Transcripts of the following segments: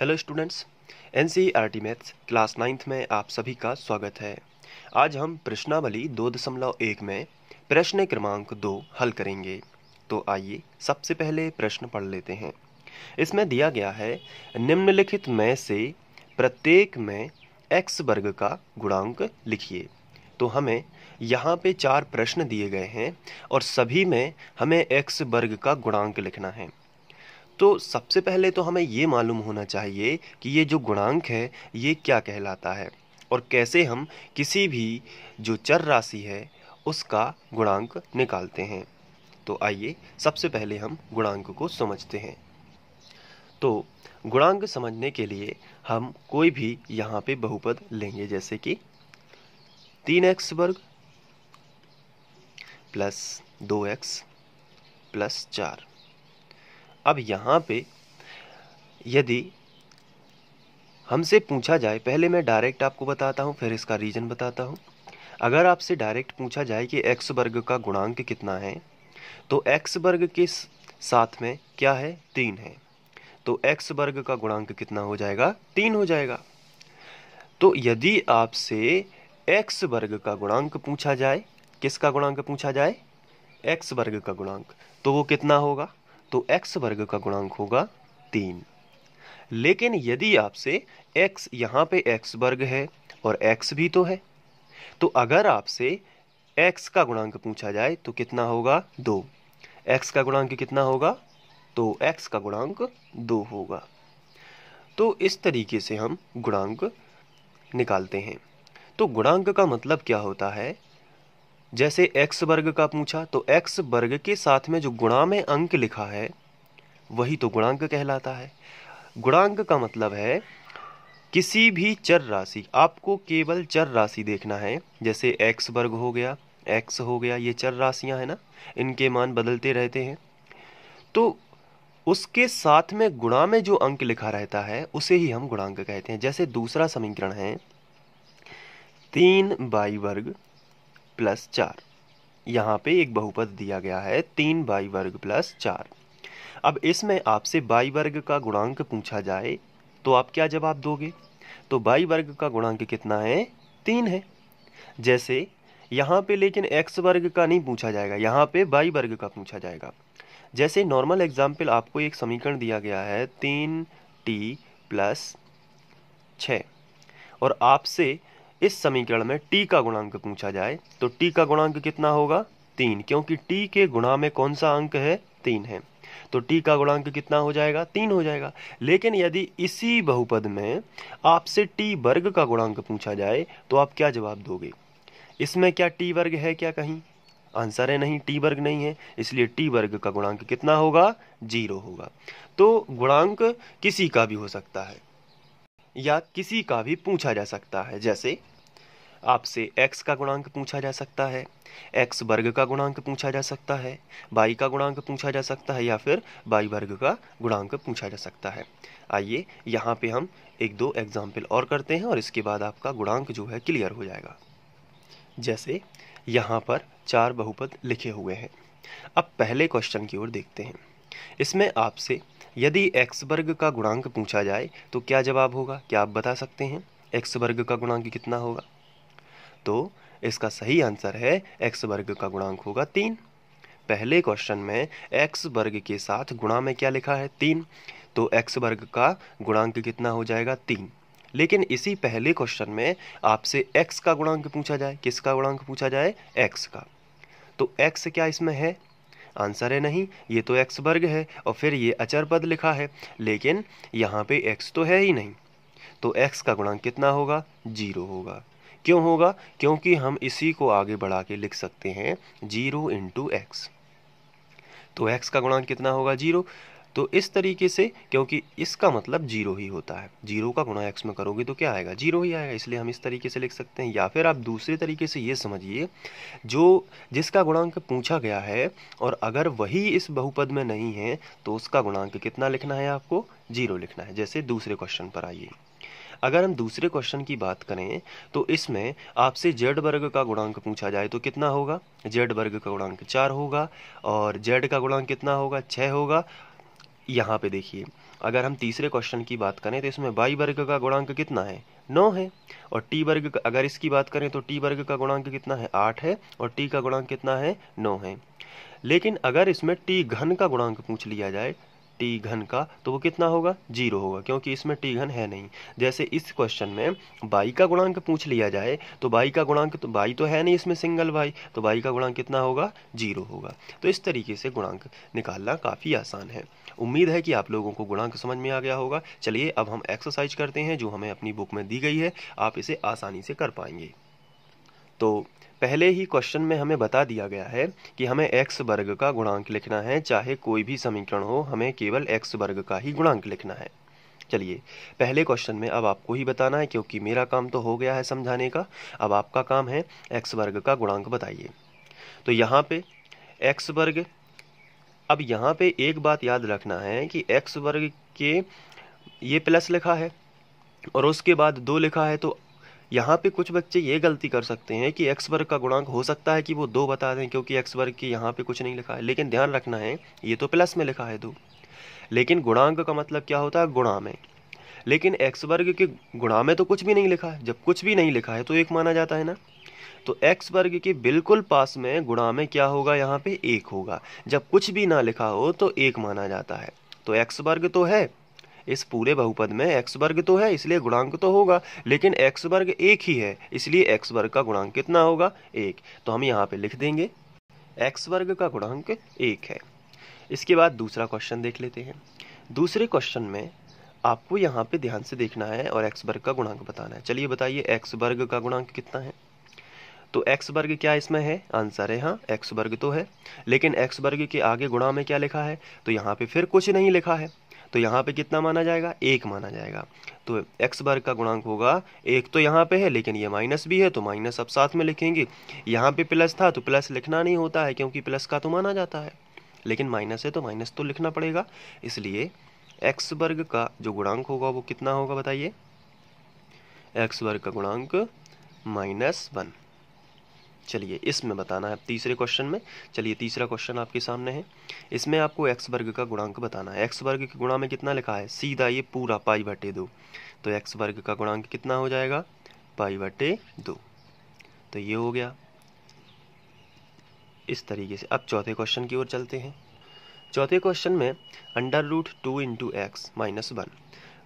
hello students N C R T maths class ninth में आप सभी का स्वागत है आज हम प्रश्नावली दो दशमलव एक में प्रश्न क्रमांक दो हल करेंगे तो आइए सबसे पहले प्रश्न पढ़ लेते हैं इसमें दिया गया है निम्नलिखित में से प्रत्येक में एक्स वर्ग का गुणांक लिखिए तो हमें यहाँ पे चार प्रश्न दिए गए हैं और सभी में हमें एक्स वर्ग का गुणांक लिखना है तो सबसे पहले तो हमें ये मालूम होना चाहिए कि ये जो गुणांक है ये क्या कहलाता है और कैसे हम किसी भी जो चर राशि है उसका गुणांक निकालते हैं तो आइए सबसे पहले हम गुणांक को समझते हैं तो गुणांक समझने के लिए हम कोई भी यहाँ पे बहुपद लेंगे जैसे कि तीन एक्स वर्ग प्लस दो एक्स प्लस चार अब यहाँ पे यदि हमसे पूछा जाए पहले मैं डायरेक्ट आपको बताता हूँ फिर इसका रीजन बताता हूँ अगर आपसे डायरेक्ट पूछा जाए कि एक्स वर्ग का गुणांक कितना है तो एक्स वर्ग के साथ में क्या है तीन है तो एक्स वर्ग का गुणांक कितना हो जाएगा तीन हो जाएगा तो यदि आपसे एक्स वर्ग का गुणांक पूछा जाए किसका गुणांक पूछा जाए एक्स वर्ग का गुणांक तो वो कितना होगा तो एक्स वर्ग का गुणांक होगा तीन लेकिन यदि आपसे x यहाँ पे x वर्ग है और x भी तो है तो अगर आपसे x का गुणांक पूछा जाए तो कितना होगा दो एक्स का गुणांक कितना होगा तो एक्स का गुणांक दो होगा तो इस तरीके से हम गुणांक निकालते हैं तो गुणांक का मतलब क्या होता है जैसे एक्स वर्ग का पूछा तो एक्स वर्ग के साथ में जो गुणा में अंक लिखा है वही तो गुणांक कहलाता है गुणांक का मतलब है किसी भी चर राशि आपको केवल चर राशि देखना है जैसे एक्स वर्ग हो गया एक्स हो गया ये चर राशियां हैं ना इनके मान बदलते रहते हैं तो उसके साथ में गुणा में जो अंक लिखा रहता है उसे ही हम गुणांक कहते हैं जैसे दूसरा समीकरण है तीन बाई वर्ग प्लस चार यहाँ पे एक बहुपद दिया गया है तीन बाई वर्ग प्लस चार अब इसमें आपसे बाई वर्ग का गुणांक पूछा जाए तो आप क्या जवाब दोगे तो बाई वर्ग का गुणांक कितना है तीन है जैसे यहाँ पे लेकिन एक्स वर्ग का नहीं पूछा जाएगा यहाँ पे बाई वर्ग का पूछा जाएगा जैसे नॉर्मल एग्जाम्पल आपको एक समीकरण दिया गया है तीन टी प्लस छ और आपसे इस समीकरण में टी का गुणांक पूछा जाए तो टी का गुणांक कितना होगा तीन क्योंकि टी के गुणा में कौन सा अंक है तीन है तो टी का गुणांक कितना हो जाएगा तीन हो जाएगा लेकिन यदि इसी बहुपद में आपसे टी वर्ग का गुणांक पूछा जाए तो आप क्या जवाब दोगे इसमें क्या टी वर्ग है क्या कहीं आंसर है नहीं टी वर्ग नहीं है इसलिए टी वर्ग का गुणांक कितना होगा जीरो होगा तो गुणांक किसी का भी हो सकता है या किसी का भी पूछा जा सकता है जैसे आपसे x का गुणांक पूछा जा सकता है x वर्ग का गुणांक पूछा जा सकता है y का गुणांक पूछा जा सकता है या फिर y वर्ग का गुणांक पूछा जा सकता है आइए यहाँ पे हम एक दो एग्जाम्पल और करते हैं और इसके बाद आपका गुणांक जो है क्लियर हो जाएगा जैसे यहाँ पर चार बहुपद लिखे हुए हैं अब पहले क्वेश्चन की ओर देखते हैं इसमें आपसे यदि एक्स वर्ग का गुणांक पूछा जाए तो क्या जवाब होगा क्या आप बता सकते हैं एक्स वर्ग का गुणांक कितना होगा तो इसका सही आंसर है एक्स वर्ग का गुणांक होगा तीन पहले क्वेश्चन में एक्स वर्ग के साथ गुणा में क्या लिखा है तीन तो एक्स वर्ग का गुणांक कितना हो जाएगा तीन लेकिन इसी पहले क्वेश्चन में आपसे एक्स का गुणांक पूछा जाए किसका गुणांक पूछा जाए एक्स का तो एक्स क्या इसमें है आंसर है नहीं ये तो एक्स वर्ग है और फिर ये अचर पद लिखा है लेकिन यहाँ पे एक्स तो है ही नहीं तो एक्स का गुणांक कितना होगा जीरो होगा क्यों होगा क्योंकि हम इसी को आगे बढ़ा के लिख सकते हैं जीरो इंटू एक्स तो एक्स का गुणांक कितना होगा जीरो तो इस तरीके से क्योंकि इसका मतलब जीरो ही होता है जीरो का गुणा एक्स में करोगे तो क्या आएगा जीरो ही आएगा इसलिए हम इस तरीके से लिख सकते हैं या फिर आप दूसरे तरीके से ये समझिए जो जिसका गुणांक पूछा गया है और अगर वही इस बहुपद में नहीं है तो उसका गुणांक कितना लिखना है आपको जीरो लिखना है जैसे दूसरे क्वेश्चन पर आइए अगर हम दूसरे क्वेश्चन की बात करें तो इसमें आपसे जेड वर्ग का गुणांक पूछा जाए तो कितना होगा जेड वर्ग का गुणांक चार होगा और जेड का गुणांक कितना होगा छः होगा यहाँ पे देखिए अगर हम तीसरे क्वेश्चन की बात करें तो इसमें वाई वर्ग का गुणांक कितना है नौ है और टी वर्ग का अगर इसकी बात करें तो टी वर्ग का गुणांक कितना है आठ है और टी का गुणांक कितना है नौ है लेकिन अगर इसमें टी घन का गुणांक पूछ लिया जाए टी घन का तो वो कितना होगा जीरो होगा क्योंकि इसमें टी घन है नहीं जैसे इस क्वेश्चन में बाई का गुणांक पूछ लिया जाए तो बाई का गुणांक तो बाई तो है नहीं इसमें सिंगल बाई तो बाई का गुणांक कितना होगा जीरो होगा तो इस तरीके से गुणांक निकालना काफ़ी आसान है उम्मीद है कि आप लोगों को गुणांक समझ में आ गया होगा चलिए अब हम एक्सरसाइज करते हैं जो हमें अपनी बुक में दी गई है आप इसे आसानी से कर पाएंगे तो पहले ही क्वेश्चन में हमें बता दिया गया है कि हमें एक्स वर्ग का गुणांक लिखना है चाहे कोई भी समीकरण हो हमें केवल एक्स वर्ग का ही गुणांक लिखना है चलिए पहले क्वेश्चन में अब आपको ही बताना है क्योंकि मेरा काम तो हो गया है समझाने का अब आपका काम है एक्स वर्ग का गुणांक बताइए तो यहाँ पे एक्स वर्ग अब यहाँ पे एक बात याद रखना है कि एक्स वर्ग के ये प्लस लिखा है और उसके बाद दो लिखा है तो यहाँ पे कुछ बच्चे ये गलती कर सकते हैं कि एक्स वर्ग का गुणांक हो सकता है कि वो दो बता दें क्योंकि एक्स वर्ग की यहाँ पे कुछ नहीं लिखा है लेकिन ध्यान रखना है ये तो प्लस में लिखा है दो लेकिन गुणांक का मतलब क्या होता है गुणा में लेकिन एक्स वर्ग के गुणा में तो कुछ भी नहीं लिखा है जब कुछ भी नहीं लिखा है तो एक माना जाता है ना तो एक्स वर्ग के बिल्कुल पास में गुणा में क्या होगा यहाँ पे एक होगा जब कुछ भी ना लिखा हो तो एक माना जाता है तो एक्स वर्ग तो है इस पूरे बहुपद में एक्स वर्ग तो है इसलिए गुणांक तो होगा लेकिन एक्स वर्ग एक ही है इसलिए एक्स वर्ग का गुणांक कितना होगा एक तो हम यहाँ पे लिख देंगे एक्स वर्ग का गुणांक एक है इसके बाद दूसरा क्वेश्चन देख लेते हैं दूसरे क्वेश्चन में आपको यहाँ पे ध्यान से देखना है और एक्स वर्ग का गुणांक बताना है चलिए बताइए एक्स वर्ग का गुणांक कितना है तो एक्स वर्ग क्या इसमें है आंसर है हाँ एक्स वर्ग तो है लेकिन एक्स वर्ग के आगे गुणा में क्या लिखा है तो यहाँ पे फिर कुछ नहीं लिखा है तो यहाँ पे कितना माना जाएगा एक माना जाएगा तो एक्स वर्ग का गुणांक होगा एक तो यहाँ पे है लेकिन ये माइनस भी है तो माइनस अब साथ में लिखेंगे यहाँ पे प्लस था तो प्लस लिखना नहीं होता है क्योंकि प्लस का तो माना जाता है लेकिन माइनस है तो माइनस तो लिखना पड़ेगा इसलिए एक्स वर्ग का जो गुणांक होगा वो कितना होगा बताइए एक्स वर्ग का गुणांक माइनस वन चलिए इसमें बताना है तीसरे क्वेश्चन में चलिए तीसरा क्वेश्चन आपके सामने है इसमें आपको एक्स वर्ग का गुणांक बताना है एक्स वर्ग के गुणा में कितना लिखा है सीधा ये पूरा पाई बटे दो तो एक्स वर्ग का गुणांक कितना हो जाएगा पाई बटे दो तो ये हो गया इस तरीके से अब चौथे क्वेश्चन की ओर चलते हैं चौथे क्वेश्चन में under root two into X minus one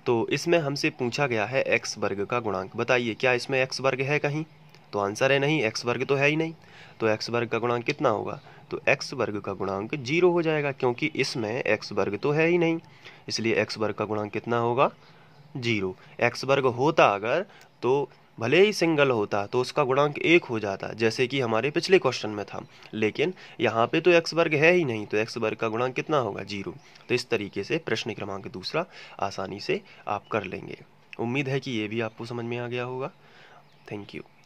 तो इसमें हमसे पूछा गया है एक्स वर्ग का गुणांक बताइए क्या इसमें एक्स वर्ग है कहीं तो आंसर है नहीं एक्स वर्ग तो है ही नहीं तो एक्स वर्ग का गुणांक कितना होगा तो एक्स वर्ग का गुणांक जीरो हो जाएगा क्योंकि इसमें एक्स वर्ग तो है ही नहीं इसलिए एक्स वर्ग का गुणांक कितना होगा जीरो एक्स वर्ग होता अगर तो भले ही सिंगल होता तो उसका गुणांक एक हो जाता जैसे कि हमारे पिछले क्वेश्चन में था लेकिन यहाँ पे तो एक्स वर्ग है ही नहीं तो एक्स वर्ग का गुणांक कितना होगा जीरो तो इस तरीके से प्रश्न क्रमांक दूसरा आसानी से आप कर लेंगे उम्मीद है कि ये भी आपको समझ में आ गया होगा थैंक यू